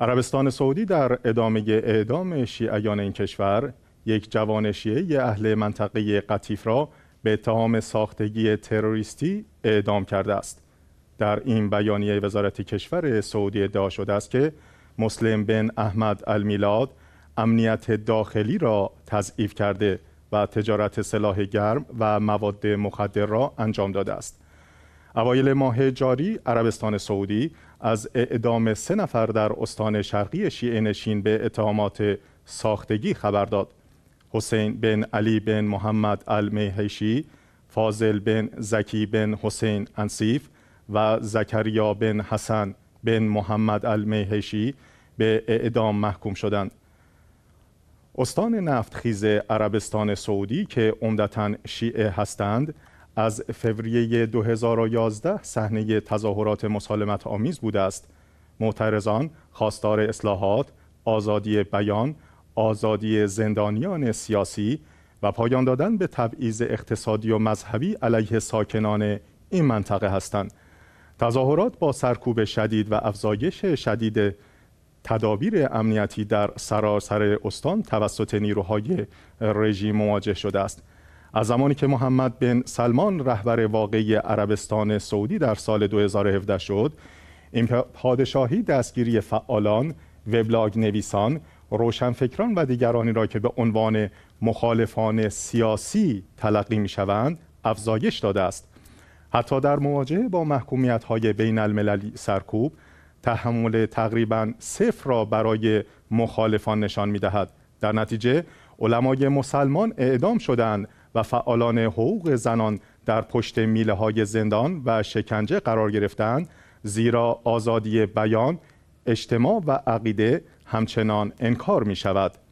عربستان سعودی در ادامه اعدام شیعیان این کشور یک جوان شیعه اهل منطقه قطیف را به اتهام ساختگی تروریستی اعدام کرده است. در این بیانیه وزارت کشور سعودی ادعا شده است که مسلم بن احمد المیلاد امنیت داخلی را تضعیف کرده و تجارت سلاح گرم و مواد مخدر را انجام داده است. اوایل ماه جاری عربستان سعودی از اعدام سه نفر در استان شرقی شیعه نشین به اتهامات ساختگی خبر داد حسین بن علی بن محمد المیهشی فاضل بن زکی بن حسین انصیف و زکریا بن حسن بن محمد المیهشی به اعدام محکوم شدند استان نفتخیز عربستان سعودی که عمدتا شیعه هستند از فوریه 2011 صحنه تظاهرات مسالمت آمیز بوده است. معترضان خواستار اصلاحات، آزادی بیان، آزادی زندانیان سیاسی و پایان دادن به تبعیض اقتصادی و مذهبی علیه ساکنان این منطقه هستند. تظاهرات با سرکوب شدید و افزایش شدید تدابیر امنیتی در سراسر استان توسط نیروهای رژیم مواجه شده است. از زمانی که محمد بن سلمان رهبر واقعی عربستان سعودی در سال 2017 شد این پادشاهی دستگیری فعالان، وبلاگ نویسان، روشنفکران و دیگرانی را که به عنوان مخالفان سیاسی تلقی می شوند افزایش داده است حتی در مواجهه با محکومیت های بین المللی سرکوب تحمل تقریبا صفر را برای مخالفان نشان می در نتیجه علمای مسلمان اعدام شدند و فعالان حقوق زنان در پشت میله های زندان و شکنجه قرار گرفتند زیرا آزادی بیان، اجتماع و عقیده همچنان انکار می شود.